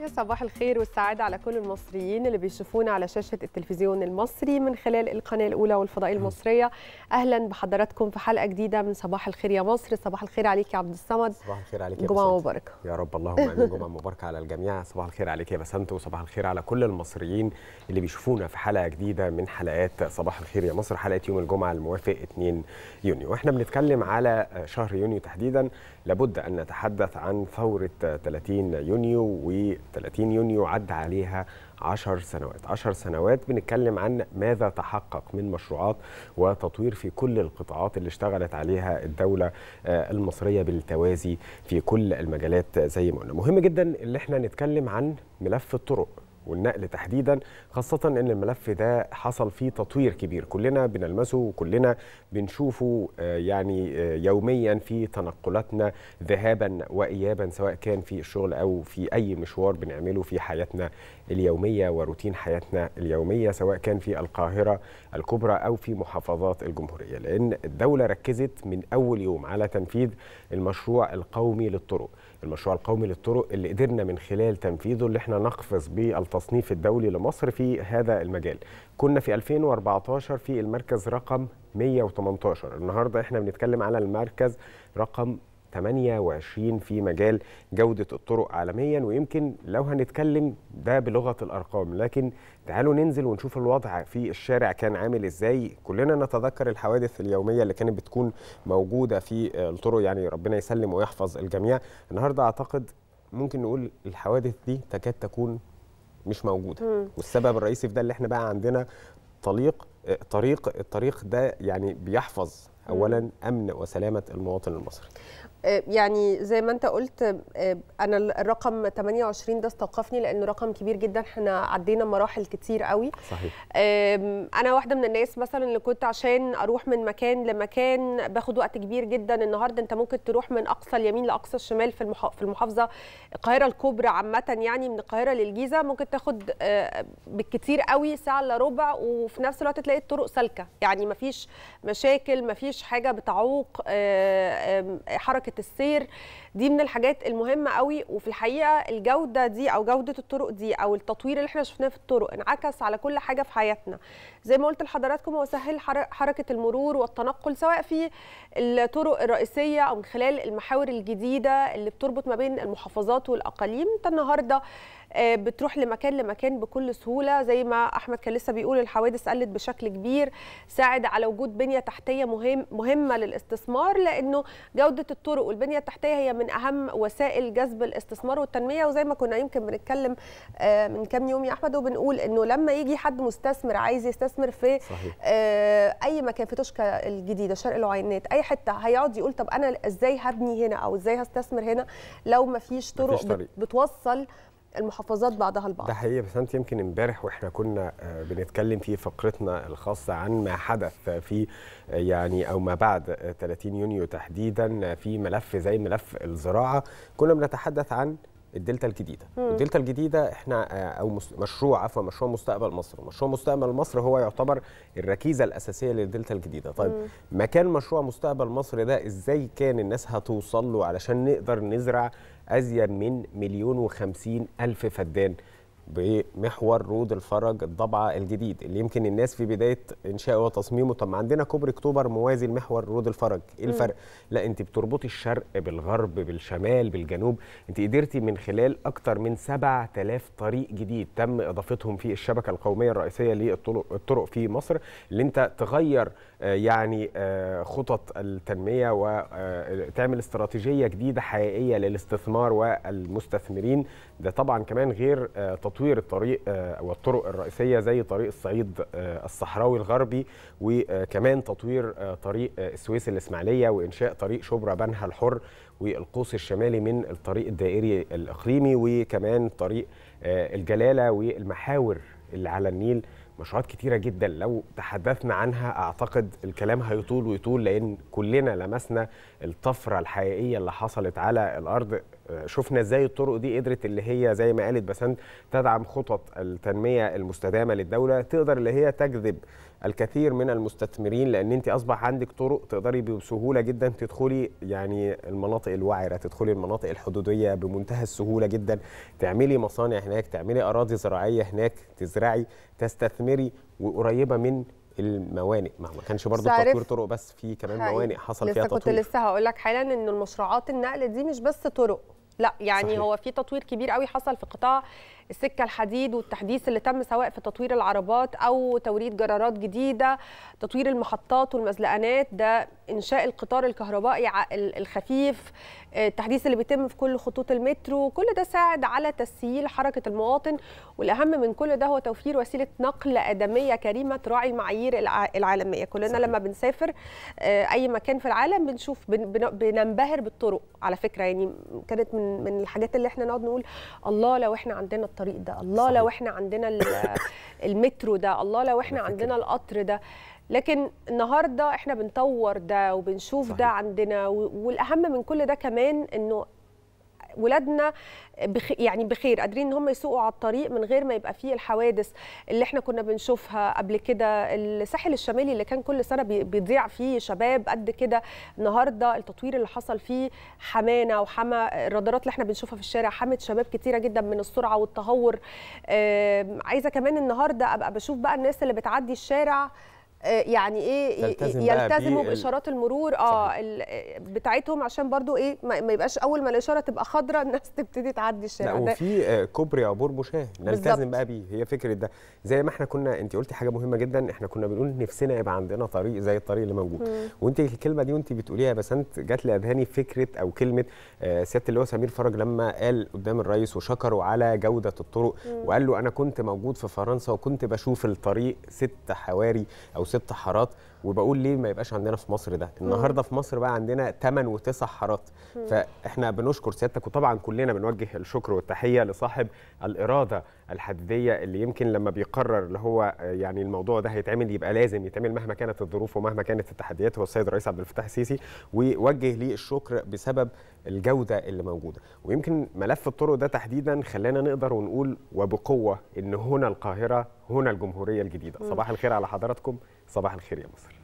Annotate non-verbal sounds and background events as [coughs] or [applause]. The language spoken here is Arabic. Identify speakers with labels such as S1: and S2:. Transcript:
S1: يا صباح الخير والسعادة على كل المصريين اللي بيشوفونا على شاشة التلفزيون المصري من خلال القناة الأولى والفضاء المصرية أهلا بحضراتكم في حلقة جديدة من صباح الخير يا مصر صباح الخير عليك يا عبد الصمد صباح الخير عليك يا جمعة مباركة
S2: يا رب اللهم آمين [laughs] جمعة مباركة على الجميع صباح الخير عليك يا بسنت وصباح الخير على كل المصريين اللي بيشوفونا في حلقة جديدة من حلقات صباح الخير يا مصر حلقة يوم الجمعة الموافق 2 يونيو واحنا بنتكلم على شهر يونيو تحديدا لابد أن نتحدث عن ثورة 30 يونيو و 30 يونيو عدى عليها 10 سنوات 10 سنوات بنتكلم عن ماذا تحقق من مشروعات وتطوير في كل القطاعات اللي اشتغلت عليها الدولة آه، المصرية بالتوازي في كل المجالات زي ما قلنا مهم جدا اللي احنا نتكلم عن ملف الطرق والنقل تحديدا خاصة أن الملف ده حصل فيه تطوير كبير كلنا بنلمسه وكلنا بنشوفه آه، يعني آه، يوميا في تنقلاتنا ذهابا وإيابا سواء كان في الشغل أو في أي مشوار بنعمله في حياتنا اليومية وروتين حياتنا اليومية سواء كان في القاهرة الكبرى أو في محافظات الجمهورية لأن الدولة ركزت من أول يوم على تنفيذ المشروع القومي للطرق المشروع القومي للطرق اللي قدرنا من خلال تنفيذه اللي احنا نقفز بيه التصنيف الدولي لمصر في هذا المجال كنا في 2014 في المركز رقم 118 النهارده احنا بنتكلم على المركز رقم 28 في مجال جودة الطرق عالميا ويمكن لو هنتكلم ده بلغة الأرقام لكن تعالوا ننزل ونشوف الوضع في الشارع كان عامل إزاي كلنا نتذكر الحوادث اليومية اللي كانت بتكون موجودة في الطرق يعني ربنا يسلم ويحفظ الجميع النهاردة أعتقد ممكن نقول الحوادث دي تكاد تكون مش موجوده والسبب الرئيسي في ده اللي احنا بقى عندنا طليق طريق الطريق ده يعني بيحفظ اولا امن وسلامه المواطن المصري
S1: آه، يعني زي ما انت قلت آه، انا الرقم 28 ده استوقفني لانه رقم كبير جدا احنا عدينا مراحل كتير قوي صحيح انا واحده من الناس مثلا اللي كنت عشان اروح من مكان لمكان باخد وقت كبير جدا النهارده انت ممكن تروح من اقصى اليمين لاقصى الشمال في في المحافظه القاهره الكبرى عامه يعني من القاهره للجيزه ممكن تاخد آه، بالكتير قوي ساعه الا ربع وفي نفس الوقت هتلاقي الطرق سالكه يعني ما فيش مشاكل ما فيش حاجه بتعوق آه، حركه السير دي من الحاجات المهمه قوي وفي الحقيقه الجوده دي او جوده الطرق دي او التطوير اللي احنا شفناه في الطرق انعكس على كل حاجه في حياتنا زي ما قلت لحضراتكم هو سهل حركه المرور والتنقل سواء في الطرق الرئيسيه او من خلال المحاور الجديده اللي بتربط ما بين المحافظات والاقاليم انت النهارده آه، بتروح لمكان لمكان بكل سهوله زي ما احمد كان لسه بيقول الحوادث قلت بشكل كبير ساعد على وجود بنيه تحتيه مهم مهمه للاستثمار لانه جوده الطرق والبنيه التحتيه هي من اهم وسائل جذب الاستثمار والتنميه وزي ما كنا يمكن بنتكلم آه، من كام يوم يا احمد وبنقول انه لما يجي حد مستثمر عايز يستثمر في صحيح. آه، اي مكان في توشكا الجديده شرق العينات اي حته هيقعد يقول طب انا ازاي هبني هنا او ازاي هستثمر هنا لو ما فيش طرق بتوصل المحافظات بعضها البعض ده
S2: حقيقي بس انت يمكن امبارح واحنا كنا آه، بنتكلم في فقرتنا الخاصه عن ما حدث في آه، يعني او ما بعد 30 آه، يونيو تحديدا في ملف زي ملف الزراعه كنا بنتحدث عن الدلتا الجديده مم. الدلتا الجديده احنا آه، او مشروع عفوا مشروع مستقبل مصر مشروع مستقبل مصر هو يعتبر الركيزه الاساسيه للدلتا الجديده طيب مم. مكان مشروع مستقبل مصر ده ازاي كان الناس هتوصل له علشان نقدر نزرع ازيد من مليون وخمسين الف فدان بمحور رود الفرج الضبعه الجديد اللي يمكن الناس في بدايه انشائه وتصميمه طب ما عندنا كوبري اكتوبر موازي لمحور رود الفرج ايه الفرق لا انت بتربطي الشرق بالغرب بالشمال بالجنوب انت قدرتي من خلال اكتر من 7000 طريق جديد تم اضافتهم في الشبكه القوميه الرئيسيه للطرق في مصر اللي انت تغير آه، يعني آه، خطط التنميه وتعمل آه، استراتيجيه جديده حقيقيه للاستثمار والمستثمرين ده طبعا كمان غير تطوير تطوير الطريق آه، والطرق الرئيسيه زي طريق الصعيد آه، الصحراوي الغربي وكمان تطوير آه، طريق السويس الاسماعيليه وانشاء طريق شبرا بنها الحر والقوس الشمالي من الطريق الدائري الاقليمي وكمان طريق الجلاله والمحاور اللي على النيل مشروعات كتيره جدا لو تحدثنا عنها اعتقد الكلام هيطول ويطول لان كلنا لمسنا الطفره الحقيقيه اللي حصلت على الارض شفنا ازاي الطرق دي قدرت اللي هي زي ما قالت بسنت تدعم خطط التنميه المستدامه للدوله تقدر اللي هي تجذب الكثير من المستثمرين لان انت اصبح عندك طرق تقدري بسهوله جدا تدخلي يعني المناطق الوعره تدخلي المناطق الحدوديه بمنتهى السهوله جدا تعملي مصانع هناك تعملي اراضي زراعيه هناك تزرعي تستثمري وقريبه من الموانئ ما كانش برضه تطوير طرق بس في كمان موانئ حصل فيها تطوير لسه كنت
S1: لسه هقول لك حالا ان المشروعات النقل دي مش بس طرق لا يعني صحيح. هو في تطوير كبير قوي حصل في قطاع السكه الحديد والتحديث اللي تم سواء في تطوير العربات او توريد جرارات جديده تطوير المحطات والمزلقانات ده انشاء القطار الكهربائي الخفيف آه، التحديث اللي بيتم في كل خطوط المترو كل ده ساعد على تسهيل حركه المواطن والاهم من كل ده هو توفير وسيله نقل ادميه كريمه تراعي المعايير العالميه كلنا صحيح. لما بنسافر آه، اي مكان في العالم بنشوف بننبهر بالطرق على فكره يعني كانت من من الحاجات اللي احنا نقعد نقول الله لو احنا عندنا الطرق الطريق ده الله صحيح. لو احنا عندنا [coughs] المترو ده الله لو احنا عندنا القطر ده لكن النهارده احنا بنطور ده وبنشوف صحيح. ده عندنا والاهم من كل ده كمان انه ولادنا بخ يعني بخير قادرين ان هم يسوقوا على الطريق من غير ما يبقى فيه الحوادث اللي احنا كنا بنشوفها قبل كده الساحل الشمالي اللي كان كل سنه بيضيع فيه شباب قد كده النهارده التطوير اللي حصل فيه حمانه وحمى الرادارات اللي احنا بنشوفها في الشارع حمت شباب كتيره جدا من السرعه والتهور عايزه كمان النهارده ابقى بشوف بقى الناس اللي بتعدي الشارع آه، يعني ايه, إيه،, إيه، يلتزموا باشارات المرور اه بتاعتهم عشان برضو ايه ما يبقاش اول ما الاشاره تبقى خضراء [laughs] الناس تبتدي تعدي الشارع لا وفي
S2: آه، كوبري عبور مشاه نلتزم بقى بيه هي فكره ده زي ما احنا كنا انت قلتي حاجه مهمه جدا احنا كنا بنقول نفسنا يبقى عندنا طريق زي الطريق اللي موجود وانت الكلمه دي وانت بتقوليها بس انت جات لاذهاني فكره او كلمه آه، سياده اللواء سمير فرج لما قال قدام الرئيس وشكره على جوده الطرق وقال له انا كنت موجود في فرنسا وكنت بشوف الطريق ست حواري او وست حارات وبقول ليه ما يبقاش عندنا في مصر ده النهارده في مصر بقى عندنا 8 وتسع حارات فاحنا بنشكر سيادتك وطبعا كلنا بنوجه الشكر والتحيه لصاحب الاراده الحديديه اللي يمكن لما بيقرر اللي هو يعني الموضوع ده هيتعمل يبقى لازم يتعمل مهما كانت الظروف ومهما كانت التحديات هو السيد الرئيس عبد الفتاح السيسي ووجه ليه الشكر بسبب الجوده اللي موجوده ويمكن ملف الطرق ده تحديدا خلانا نقدر ونقول وبقوه ان هنا القاهره هنا الجمهوريه الجديده صباح الخير على حضراتكم صباح الخير يا مصر